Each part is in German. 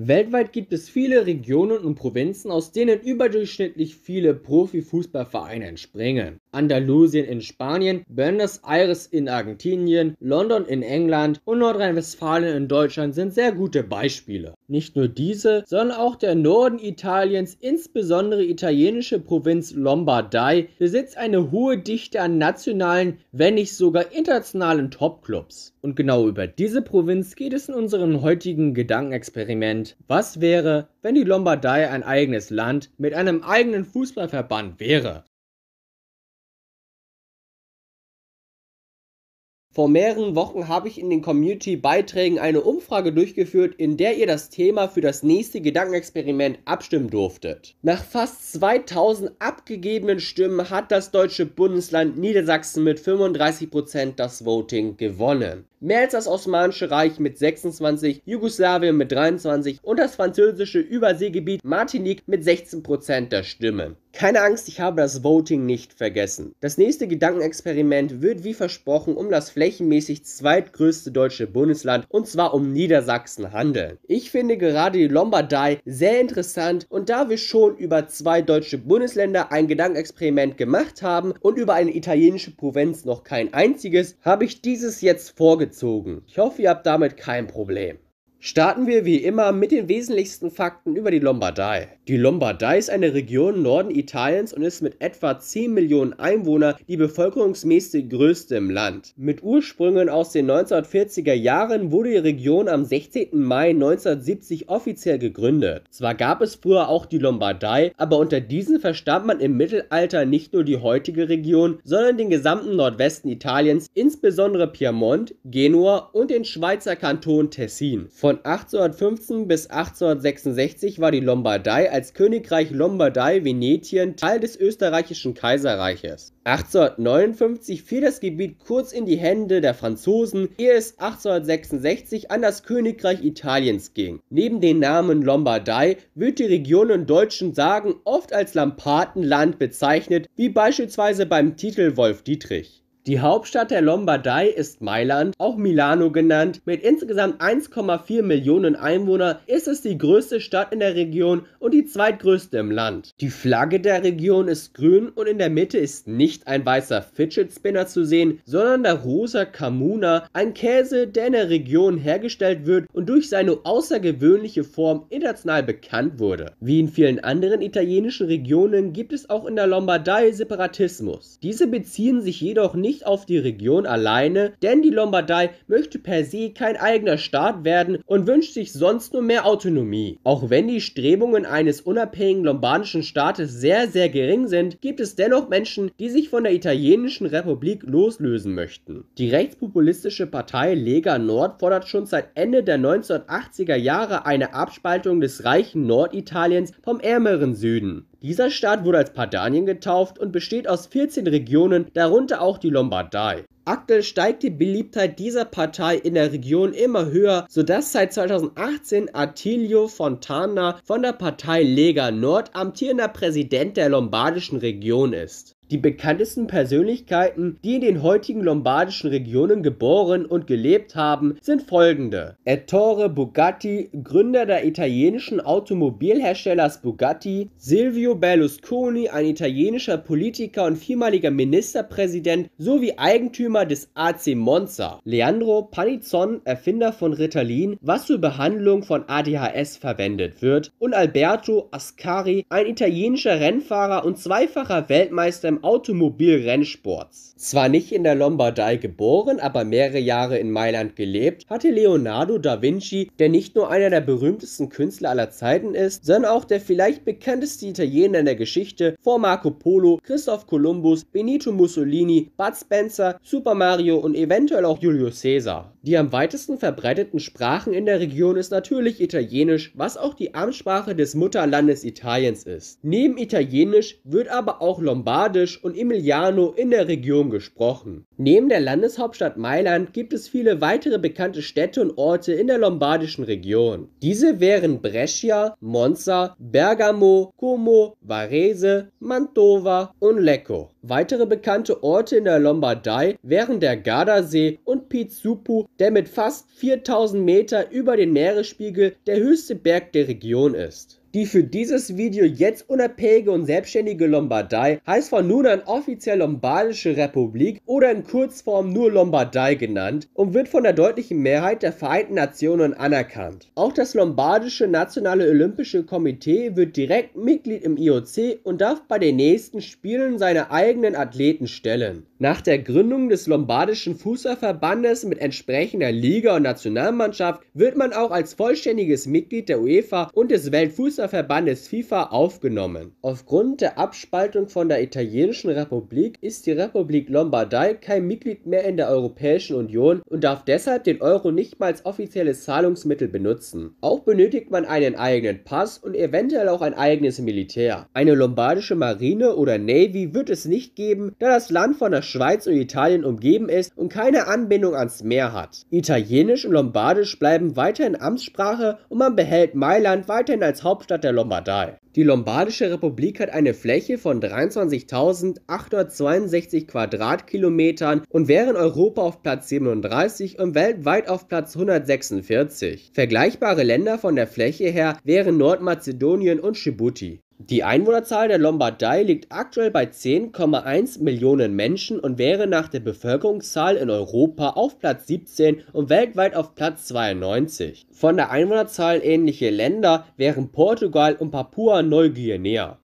Weltweit gibt es viele Regionen und Provinzen, aus denen überdurchschnittlich viele Profifußballvereine entspringen. Andalusien in Spanien, Buenos Aires in Argentinien, London in England und Nordrhein-Westfalen in Deutschland sind sehr gute Beispiele. Nicht nur diese, sondern auch der Norden Italiens, insbesondere italienische Provinz Lombardei, besitzt eine hohe Dichte an nationalen, wenn nicht sogar internationalen Topclubs. Und genau über diese Provinz geht es in unserem heutigen Gedankenexperiment. Was wäre, wenn die Lombardei ein eigenes Land mit einem eigenen Fußballverband wäre? Vor mehreren Wochen habe ich in den Community-Beiträgen eine Umfrage durchgeführt, in der ihr das Thema für das nächste Gedankenexperiment abstimmen durftet. Nach fast 2000 abgegebenen Stimmen hat das deutsche Bundesland Niedersachsen mit 35% das Voting gewonnen. Mehr als das Osmanische Reich mit 26, Jugoslawien mit 23 und das französische Überseegebiet Martinique mit 16% der Stimmen. Keine Angst, ich habe das Voting nicht vergessen. Das nächste Gedankenexperiment wird wie versprochen um das flächenmäßig zweitgrößte deutsche Bundesland und zwar um Niedersachsen handeln. Ich finde gerade die Lombardei sehr interessant und da wir schon über zwei deutsche Bundesländer ein Gedankenexperiment gemacht haben und über eine italienische Provinz noch kein einziges, habe ich dieses jetzt vorgezogen. Ich hoffe, ihr habt damit kein Problem. Starten wir wie immer mit den wesentlichsten Fakten über die Lombardei. Die Lombardei ist eine Region im Norden Italiens und ist mit etwa 10 Millionen Einwohnern die bevölkerungsmäßig größte im Land. Mit Ursprüngen aus den 1940er Jahren wurde die Region am 16. Mai 1970 offiziell gegründet. Zwar gab es früher auch die Lombardei, aber unter diesen verstand man im Mittelalter nicht nur die heutige Region, sondern den gesamten Nordwesten Italiens, insbesondere Piemont, Genua und den Schweizer Kanton Tessin. Von von 1815 bis 1866 war die Lombardei als Königreich Lombardei-Venetien Teil des österreichischen Kaiserreiches. 1859 fiel das Gebiet kurz in die Hände der Franzosen, ehe es 1866 an das Königreich Italiens ging. Neben dem Namen Lombardei wird die Region in deutschen Sagen oft als Lampatenland bezeichnet, wie beispielsweise beim Titel Wolf Dietrich. Die Hauptstadt der Lombardei ist Mailand, auch Milano genannt. Mit insgesamt 1,4 Millionen Einwohnern ist es die größte Stadt in der Region und die zweitgrößte im Land. Die Flagge der Region ist grün und in der Mitte ist nicht ein weißer Fidget Spinner zu sehen, sondern der rosa Camuna, ein Käse, der in der Region hergestellt wird und durch seine außergewöhnliche Form international bekannt wurde. Wie in vielen anderen italienischen Regionen gibt es auch in der Lombardei Separatismus. Diese beziehen sich jedoch nicht nicht auf die Region alleine, denn die Lombardei möchte per se kein eigener Staat werden und wünscht sich sonst nur mehr Autonomie. Auch wenn die Strebungen eines unabhängigen lombardischen Staates sehr, sehr gering sind, gibt es dennoch Menschen, die sich von der italienischen Republik loslösen möchten. Die rechtspopulistische Partei Lega Nord fordert schon seit Ende der 1980er Jahre eine Abspaltung des reichen Norditaliens vom ärmeren Süden. Dieser Staat wurde als Padanien getauft und besteht aus 14 Regionen, darunter auch die Lombardei. Aktuell steigt die Beliebtheit dieser Partei in der Region immer höher, sodass seit 2018 Attilio Fontana von der Partei Lega Nord amtierender Präsident der lombardischen Region ist die bekanntesten Persönlichkeiten, die in den heutigen lombardischen Regionen geboren und gelebt haben, sind folgende. Ettore Bugatti, Gründer der italienischen Automobilherstellers Bugatti, Silvio Berlusconi, ein italienischer Politiker und viermaliger Ministerpräsident sowie Eigentümer des AC Monza, Leandro Panizon, Erfinder von Ritalin, was zur Behandlung von ADHS verwendet wird, und Alberto Ascari, ein italienischer Rennfahrer und zweifacher Weltmeister im Automobilrennsports. Zwar nicht in der Lombardei geboren, aber mehrere Jahre in Mailand gelebt, hatte Leonardo da Vinci, der nicht nur einer der berühmtesten Künstler aller Zeiten ist, sondern auch der vielleicht bekannteste Italiener in der Geschichte vor Marco Polo, Christoph Kolumbus, Benito Mussolini, Bud Spencer, Super Mario und eventuell auch Julius Caesar. Die am weitesten verbreiteten Sprachen in der Region ist natürlich Italienisch, was auch die Amtssprache des Mutterlandes Italiens ist. Neben Italienisch wird aber auch Lombardisch und Emiliano in der Region gesprochen. Neben der Landeshauptstadt Mailand gibt es viele weitere bekannte Städte und Orte in der lombardischen Region. Diese wären Brescia, Monza, Bergamo, Como, Varese, Mantova und Lecco. Weitere bekannte Orte in der Lombardei wären der Gardasee und Pizzupu, der mit fast 4000 Meter über den Meeresspiegel der höchste Berg der Region ist die für dieses Video jetzt unabhängige und selbstständige Lombardei heißt von nun an offiziell Lombardische Republik oder in Kurzform nur Lombardei genannt und wird von der deutlichen Mehrheit der Vereinten Nationen anerkannt. Auch das Lombardische Nationale Olympische Komitee wird direkt Mitglied im IOC und darf bei den nächsten Spielen seine eigenen Athleten stellen. Nach der Gründung des Lombardischen Fußballverbandes mit entsprechender Liga und Nationalmannschaft wird man auch als vollständiges Mitglied der UEFA und des Weltfußballverbandes des FIFA aufgenommen. Aufgrund der Abspaltung von der italienischen Republik ist die Republik Lombardei kein Mitglied mehr in der Europäischen Union und darf deshalb den Euro nicht mal als offizielles Zahlungsmittel benutzen. Auch benötigt man einen eigenen Pass und eventuell auch ein eigenes Militär. Eine lombardische Marine oder Navy wird es nicht geben, da das Land von der Schweiz und Italien umgeben ist und keine Anbindung ans Meer hat. Italienisch und Lombardisch bleiben weiterhin Amtssprache und man behält Mailand weiterhin als Hauptstadt Hauptstadt der Lombardei. Die Lombardische Republik hat eine Fläche von 23.862 Quadratkilometern und wäre in Europa auf Platz 37 und weltweit auf Platz 146. Vergleichbare Länder von der Fläche her wären Nordmazedonien und Dschibuti. Die Einwohnerzahl der Lombardei liegt aktuell bei 10,1 Millionen Menschen und wäre nach der Bevölkerungszahl in Europa auf Platz 17 und weltweit auf Platz 92. Von der Einwohnerzahl ähnliche Länder wären Portugal und Papua-Neuguinea.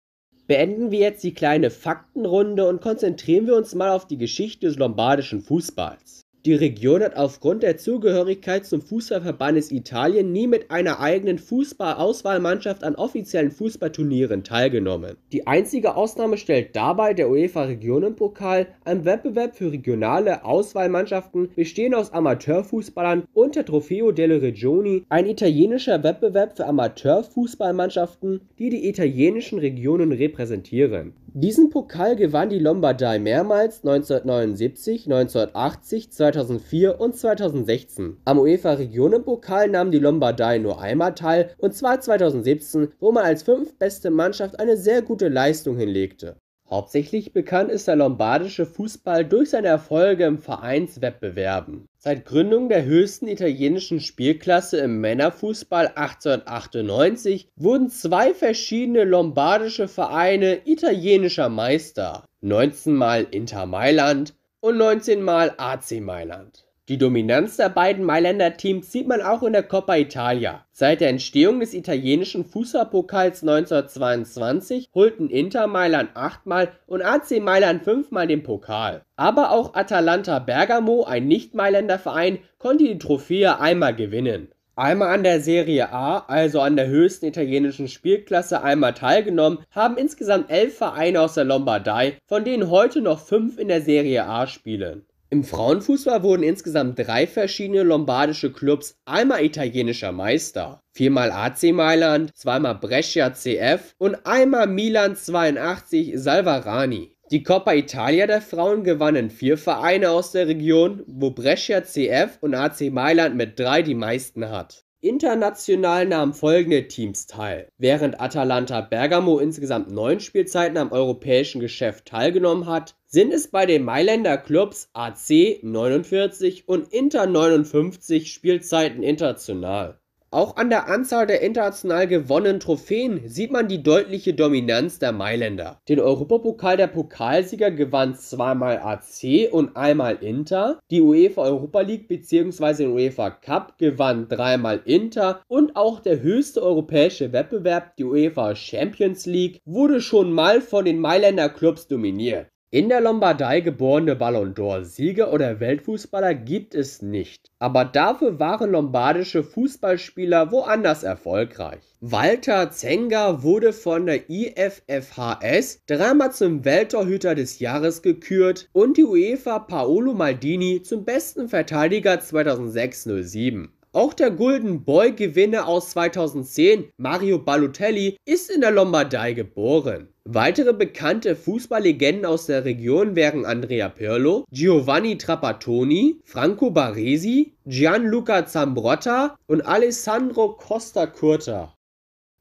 Beenden wir jetzt die kleine Faktenrunde und konzentrieren wir uns mal auf die Geschichte des lombardischen Fußballs. Die Region hat aufgrund der Zugehörigkeit zum Fußballverbandes Italien nie mit einer eigenen Fußballauswahlmannschaft an offiziellen Fußballturnieren teilgenommen. Die einzige Ausnahme stellt dabei der UEFA-Regionenpokal, ein Wettbewerb für regionale Auswahlmannschaften, bestehend aus Amateurfußballern und der Trofeo delle Regioni, ein italienischer Wettbewerb für Amateurfußballmannschaften, die die italienischen Regionen repräsentieren. Diesen Pokal gewann die Lombardei mehrmals 1979, 1980, 2000 2004 und 2016. Am UEFA-Regionenpokal nahm die Lombardei nur einmal teil, und zwar 2017, wo man als fünftbeste Mannschaft eine sehr gute Leistung hinlegte. Hauptsächlich bekannt ist der lombardische Fußball durch seine Erfolge im Vereinswettbewerben. Seit Gründung der höchsten italienischen Spielklasse im Männerfußball 1898 wurden zwei verschiedene lombardische Vereine italienischer Meister. 19 Mal Inter Mailand, und 19 Mal AC Mailand. Die Dominanz der beiden Mailänder Teams sieht man auch in der Coppa Italia. Seit der Entstehung des italienischen Fußballpokals 1922 holten Inter Mailand achtmal und AC Mailand fünfmal den Pokal. Aber auch Atalanta Bergamo, ein Nicht-Mailänder Verein, konnte die Trophäe einmal gewinnen einmal an der Serie A, also an der höchsten italienischen Spielklasse, einmal teilgenommen, haben insgesamt elf Vereine aus der Lombardei, von denen heute noch fünf in der Serie A spielen. Im Frauenfußball wurden insgesamt drei verschiedene lombardische Clubs einmal italienischer Meister. Viermal AC Mailand, zweimal Brescia CF und einmal Milan 82 Salvarani. Die Coppa Italia der Frauen gewannen vier Vereine aus der Region, wo Brescia CF und AC Mailand mit drei die meisten hat. International nahmen folgende Teams teil. Während Atalanta Bergamo insgesamt neun Spielzeiten am europäischen Geschäft teilgenommen hat, sind es bei den Mailänder Clubs AC 49 und Inter 59 Spielzeiten international. Auch an der Anzahl der international gewonnenen Trophäen sieht man die deutliche Dominanz der Mailänder. Den Europapokal der Pokalsieger gewann zweimal AC und einmal Inter. Die UEFA Europa League bzw. den UEFA Cup gewann dreimal Inter und auch der höchste europäische Wettbewerb, die UEFA Champions League, wurde schon mal von den Mailänder Clubs dominiert. In der Lombardei geborene Ballon d'Or-Sieger oder Weltfußballer gibt es nicht. Aber dafür waren lombardische Fußballspieler woanders erfolgreich. Walter Zenga wurde von der IFFHS dreimal zum Welttorhüter des Jahres gekürt und die UEFA Paolo Maldini zum besten Verteidiger 2006-07. Auch der Golden Boy Gewinner aus 2010, Mario Balotelli, ist in der Lombardei geboren. Weitere bekannte Fußballlegenden aus der Region wären Andrea Pirlo, Giovanni Trapattoni, Franco Baresi, Gianluca Zambrotta und Alessandro Costa Curta.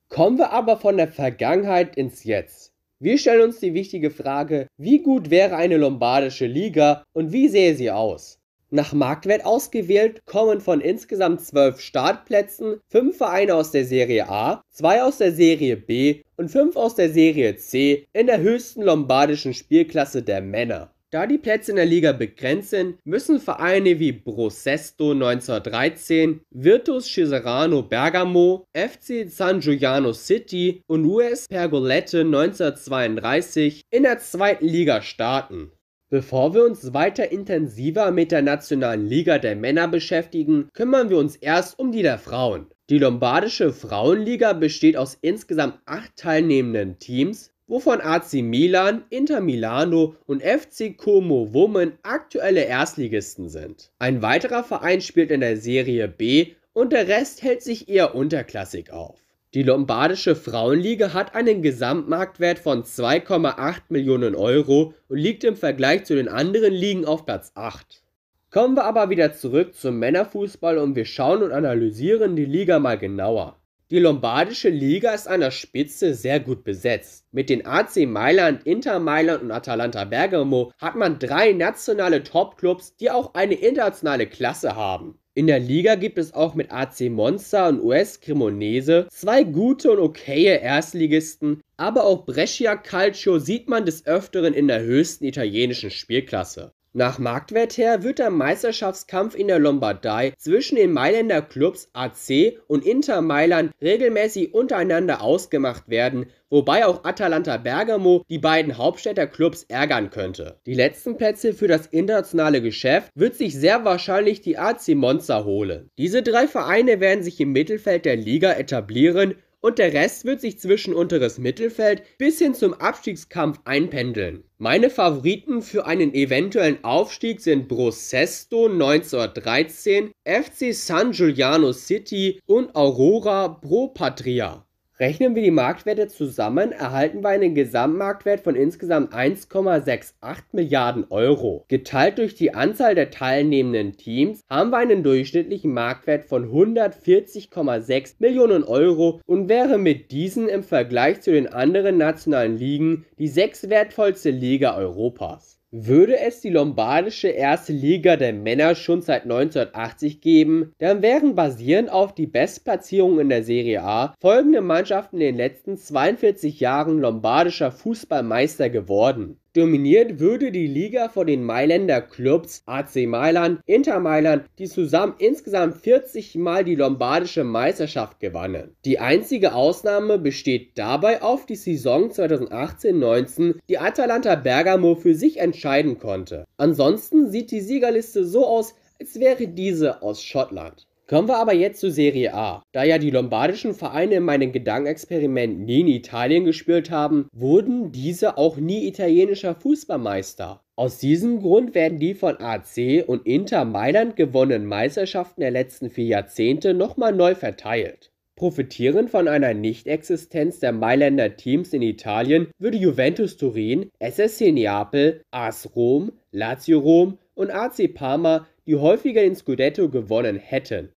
Kommen wir aber von der Vergangenheit ins Jetzt. Wir stellen uns die wichtige Frage, wie gut wäre eine lombardische Liga und wie sähe sie aus? nach Marktwert ausgewählt, kommen von insgesamt 12 Startplätzen 5 Vereine aus der Serie A, 2 aus der Serie B und 5 aus der Serie C in der höchsten lombardischen Spielklasse der Männer. Da die Plätze in der Liga begrenzt sind, müssen Vereine wie Brosesto 1913, Virtus Cesarano Bergamo, FC San Giuliano City und US Pergolette 1932 in der zweiten Liga starten. Bevor wir uns weiter intensiver mit der nationalen Liga der Männer beschäftigen, kümmern wir uns erst um die der Frauen. Die lombardische Frauenliga besteht aus insgesamt acht teilnehmenden Teams, wovon AC Milan, Inter Milano und FC Como Women aktuelle Erstligisten sind. Ein weiterer Verein spielt in der Serie B und der Rest hält sich eher unterklassig auf. Die Lombardische Frauenliga hat einen Gesamtmarktwert von 2,8 Millionen Euro und liegt im Vergleich zu den anderen Ligen auf Platz 8. Kommen wir aber wieder zurück zum Männerfußball und wir schauen und analysieren die Liga mal genauer. Die Lombardische Liga ist an der Spitze sehr gut besetzt. Mit den AC Mailand, Inter Mailand und Atalanta Bergamo hat man drei nationale Topclubs, die auch eine internationale Klasse haben. In der Liga gibt es auch mit AC Monza und US Cremonese zwei gute und okaye Erstligisten, aber auch Brescia Calcio sieht man des Öfteren in der höchsten italienischen Spielklasse. Nach Marktwert her wird der Meisterschaftskampf in der Lombardei zwischen den Mailänder Clubs AC und Inter Mailand regelmäßig untereinander ausgemacht werden, wobei auch Atalanta Bergamo die beiden Hauptstädter Clubs ärgern könnte. Die letzten Plätze für das internationale Geschäft wird sich sehr wahrscheinlich die AC Monza holen. Diese drei Vereine werden sich im Mittelfeld der Liga etablieren und der Rest wird sich zwischen unteres Mittelfeld bis hin zum Abstiegskampf einpendeln. Meine Favoriten für einen eventuellen Aufstieg sind Brosesto 1913, FC San Giuliano City und Aurora Pro Patria. Rechnen wir die Marktwerte zusammen, erhalten wir einen Gesamtmarktwert von insgesamt 1,68 Milliarden Euro. Geteilt durch die Anzahl der teilnehmenden Teams haben wir einen durchschnittlichen Marktwert von 140,6 Millionen Euro und wäre mit diesen im Vergleich zu den anderen nationalen Ligen die sechstwertvollste Liga Europas. Würde es die lombardische erste Liga der Männer schon seit 1980 geben, dann wären basierend auf die Bestplatzierung in der Serie A folgende Mannschaften in den letzten 42 Jahren lombardischer Fußballmeister geworden Dominiert würde die Liga von den Mailänder Clubs AC Mailand, Inter Mailand, die zusammen insgesamt 40 Mal die lombardische Meisterschaft gewannen. Die einzige Ausnahme besteht dabei auf die Saison 2018-19, die Atalanta Bergamo für sich entscheiden konnte. Ansonsten sieht die Siegerliste so aus, als wäre diese aus Schottland. Kommen wir aber jetzt zur Serie A. Da ja die lombardischen Vereine in meinem Gedankenexperiment nie in Italien gespielt haben, wurden diese auch nie italienischer Fußballmeister. Aus diesem Grund werden die von AC und Inter Mailand gewonnenen Meisterschaften der letzten vier Jahrzehnte nochmal neu verteilt. Profitierend von einer Nichtexistenz der Mailänder Teams in Italien würde Juventus Turin, SSC Neapel, AS Rom, Lazio Rom und AC Parma die häufiger den Scudetto gewonnen hätten.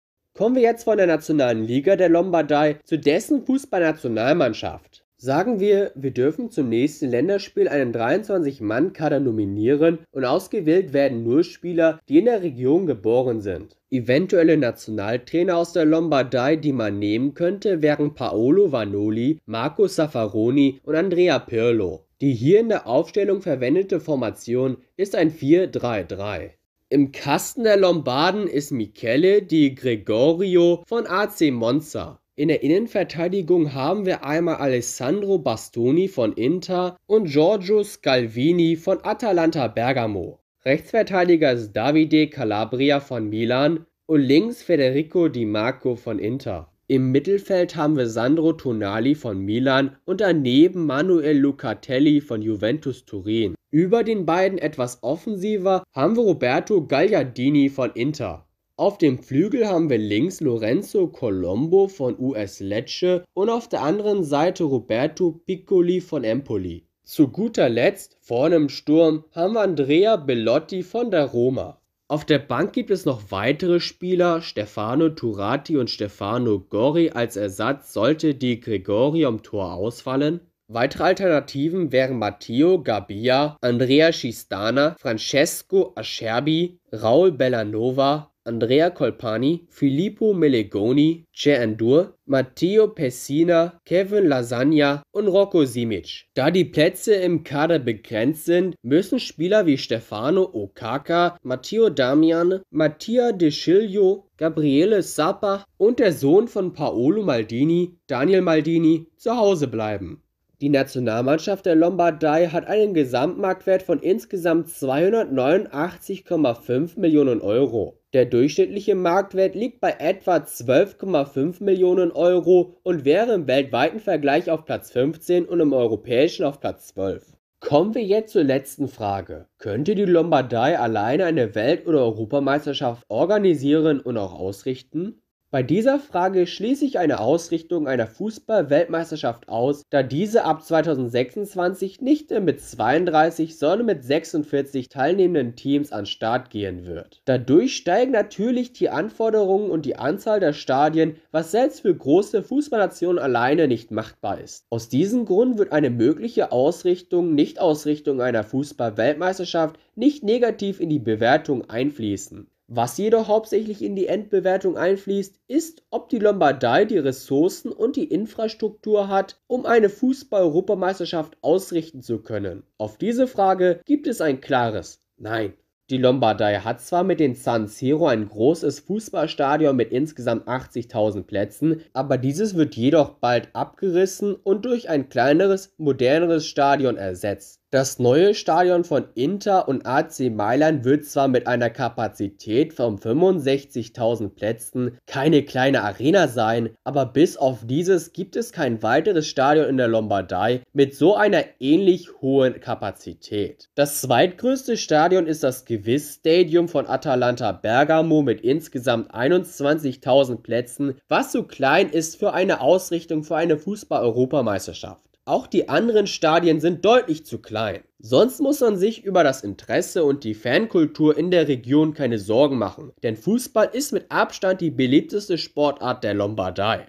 Kommen wir jetzt von der Nationalen Liga der Lombardei zu dessen Fußballnationalmannschaft. Sagen wir, wir dürfen zum nächsten Länderspiel einen 23-Mann-Kader nominieren und ausgewählt werden nur Spieler, die in der Region geboren sind. Eventuelle Nationaltrainer aus der Lombardei, die man nehmen könnte, wären Paolo Vanoli, Marco Safaroni und Andrea Pirlo. Die hier in der Aufstellung verwendete Formation ist ein 4-3-3. Im Kasten der Lombarden ist Michele Di Gregorio von AC Monza. In der Innenverteidigung haben wir einmal Alessandro Bastoni von Inter und Giorgio Scalvini von Atalanta Bergamo. Rechtsverteidiger ist Davide Calabria von Milan und links Federico Di Marco von Inter. Im Mittelfeld haben wir Sandro Tonali von Milan und daneben Manuel Lucatelli von Juventus Turin. Über den beiden etwas offensiver haben wir Roberto Gagliardini von Inter. Auf dem Flügel haben wir links Lorenzo Colombo von US Lecce und auf der anderen Seite Roberto Piccoli von Empoli. Zu guter Letzt, vorne im Sturm, haben wir Andrea Bellotti von der Roma. Auf der Bank gibt es noch weitere Spieler, Stefano Turati und Stefano Gori als Ersatz, sollte die Gregorio am Tor ausfallen. Weitere Alternativen wären Matteo Gabia, Andrea Schistana, Francesco Ascerbi, Raul Bellanova, Andrea Colpani, Filippo Melegoni, Che Andur, Matteo Pessina, Kevin Lasagna und Rocco Simic. Da die Plätze im Kader begrenzt sind, müssen Spieler wie Stefano Okaka, Matteo Damian, Mattia De Sciglio, Gabriele Sapa und der Sohn von Paolo Maldini, Daniel Maldini, zu Hause bleiben die Nationalmannschaft der Lombardei hat einen Gesamtmarktwert von insgesamt 289,5 Millionen Euro. Der durchschnittliche Marktwert liegt bei etwa 12,5 Millionen Euro und wäre im weltweiten Vergleich auf Platz 15 und im europäischen auf Platz 12. Kommen wir jetzt zur letzten Frage. Könnte die Lombardei alleine eine Welt- oder Europameisterschaft organisieren und auch ausrichten? Bei dieser Frage schließe ich eine Ausrichtung einer Fußball-Weltmeisterschaft aus, da diese ab 2026 nicht mit 32, sondern mit 46 teilnehmenden Teams an Start gehen wird. Dadurch steigen natürlich die Anforderungen und die Anzahl der Stadien, was selbst für große Fußballnationen alleine nicht machbar ist. Aus diesem Grund wird eine mögliche Ausrichtung, Nicht-Ausrichtung einer Fußball-Weltmeisterschaft nicht negativ in die Bewertung einfließen. Was jedoch hauptsächlich in die Endbewertung einfließt, ist, ob die Lombardei die Ressourcen und die Infrastruktur hat, um eine Fußball-Europameisterschaft ausrichten zu können. Auf diese Frage gibt es ein klares Nein. Die Lombardei hat zwar mit den San Siro ein großes Fußballstadion mit insgesamt 80.000 Plätzen, aber dieses wird jedoch bald abgerissen und durch ein kleineres, moderneres Stadion ersetzt. Das neue Stadion von Inter und AC Mailand wird zwar mit einer Kapazität von 65.000 Plätzen keine kleine Arena sein, aber bis auf dieses gibt es kein weiteres Stadion in der Lombardei mit so einer ähnlich hohen Kapazität. Das zweitgrößte Stadion ist das Gewiss Stadium von Atalanta Bergamo mit insgesamt 21.000 Plätzen, was zu klein ist für eine Ausrichtung für eine Fußball-Europameisterschaft. Auch die anderen Stadien sind deutlich zu klein. Sonst muss man sich über das Interesse und die Fankultur in der Region keine Sorgen machen, denn Fußball ist mit Abstand die beliebteste Sportart der Lombardei.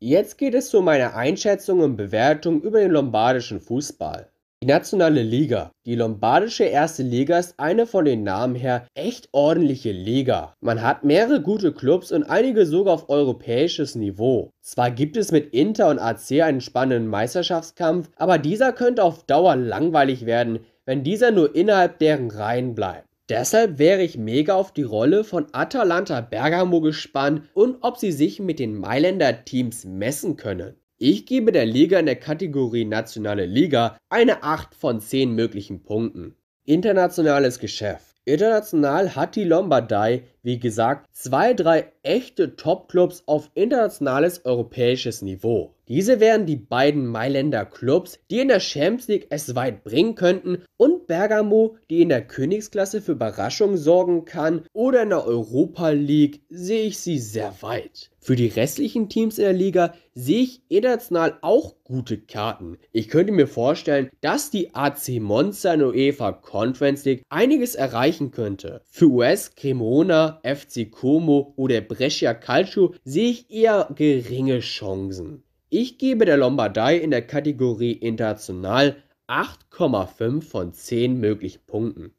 Jetzt geht es zu meiner Einschätzung und Bewertung über den lombardischen Fußball. Die nationale Liga. Die lombardische erste Liga ist eine von den Namen her echt ordentliche Liga. Man hat mehrere gute Clubs und einige sogar auf europäisches Niveau. Zwar gibt es mit Inter und AC einen spannenden Meisterschaftskampf, aber dieser könnte auf Dauer langweilig werden, wenn dieser nur innerhalb deren Reihen bleibt. Deshalb wäre ich mega auf die Rolle von Atalanta Bergamo gespannt und ob sie sich mit den Mailänder Teams messen können. Ich gebe der Liga in der Kategorie Nationale Liga eine 8 von 10 möglichen Punkten. Internationales Geschäft. International hat die Lombardei wie gesagt, zwei, drei echte Top-Clubs auf internationales europäisches Niveau. Diese wären die beiden Mailänder Clubs, die in der Champions League es weit bringen könnten, und Bergamo, die in der Königsklasse für Überraschungen sorgen kann, oder in der Europa League sehe ich sie sehr weit. Für die restlichen Teams in der Liga sehe ich international auch gute Karten. Ich könnte mir vorstellen, dass die AC Monster in UEFA Conference League einiges erreichen könnte. Für US Cremona FC Como oder Brescia Calcio sehe ich eher geringe Chancen. Ich gebe der Lombardei in der Kategorie International 8,5 von 10 möglichen Punkten.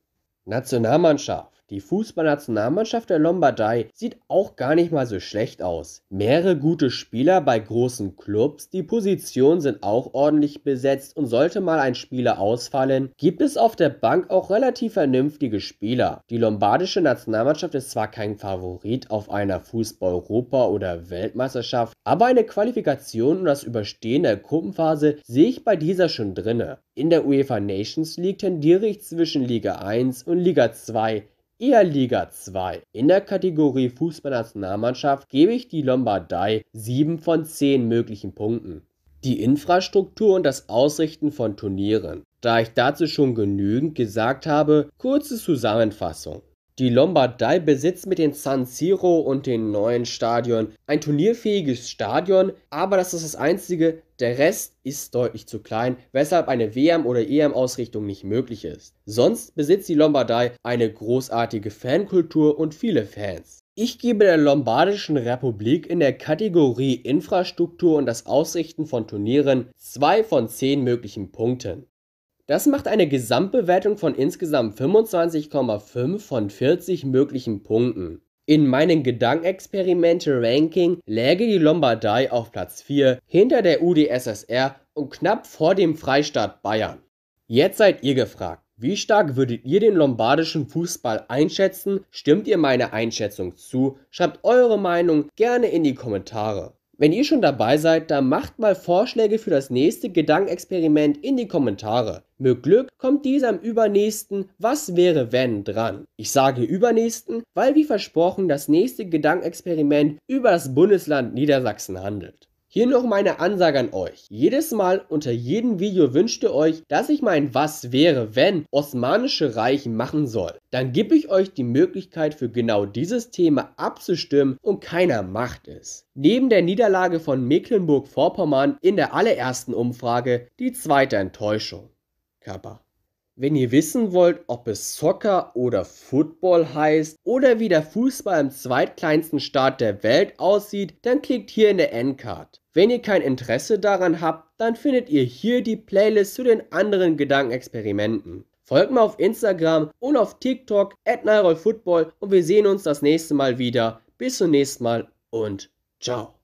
Nationalmannschaft die Fußballnationalmannschaft der Lombardei sieht auch gar nicht mal so schlecht aus. Mehrere gute Spieler bei großen Clubs, die Positionen sind auch ordentlich besetzt und sollte mal ein Spieler ausfallen, gibt es auf der Bank auch relativ vernünftige Spieler. Die lombardische Nationalmannschaft ist zwar kein Favorit auf einer Fußball-Europa- oder Weltmeisterschaft, aber eine Qualifikation und das Überstehen der Gruppenphase sehe ich bei dieser schon drinne. In der UEFA Nations League tendiere ich zwischen Liga 1 und Liga 2. Eher Liga 2. In der Kategorie Fußballnationalmannschaft gebe ich die Lombardei 7 von 10 möglichen Punkten. Die Infrastruktur und das Ausrichten von Turnieren. Da ich dazu schon genügend gesagt habe, kurze Zusammenfassung. Die Lombardei besitzt mit den San Siro und den neuen Stadion ein turnierfähiges Stadion, aber das ist das einzige, der Rest ist deutlich zu klein, weshalb eine WM- oder EM-Ausrichtung nicht möglich ist. Sonst besitzt die Lombardei eine großartige Fankultur und viele Fans. Ich gebe der Lombardischen Republik in der Kategorie Infrastruktur und das Ausrichten von Turnieren zwei von zehn möglichen Punkten. Das macht eine Gesamtbewertung von insgesamt 25,5 von 40 möglichen Punkten. In meinem Gedankenexperimente-Ranking läge die Lombardei auf Platz 4 hinter der UdSSR und knapp vor dem Freistaat Bayern. Jetzt seid ihr gefragt, wie stark würdet ihr den lombardischen Fußball einschätzen? Stimmt ihr meiner Einschätzung zu? Schreibt eure Meinung gerne in die Kommentare. Wenn ihr schon dabei seid, dann macht mal Vorschläge für das nächste Gedankenexperiment in die Kommentare. Mit Glück kommt dies am übernächsten Was wäre wenn dran. Ich sage übernächsten, weil wie versprochen das nächste Gedankenexperiment über das Bundesland Niedersachsen handelt. Hier noch meine Ansage an euch. Jedes Mal unter jedem Video wünscht ihr euch, dass ich mein Was wäre, wenn Osmanische Reich machen soll. Dann gebe ich euch die Möglichkeit für genau dieses Thema abzustimmen und keiner macht es. Neben der Niederlage von Mecklenburg-Vorpommern in der allerersten Umfrage die zweite Enttäuschung. Kappa. Wenn ihr wissen wollt, ob es Soccer oder Football heißt oder wie der Fußball im zweitkleinsten Staat der Welt aussieht, dann klickt hier in der Endcard. Wenn ihr kein Interesse daran habt, dann findet ihr hier die Playlist zu den anderen Gedankenexperimenten. Folgt mir auf Instagram und auf TikTok at Football und wir sehen uns das nächste Mal wieder. Bis zum nächsten Mal und ciao.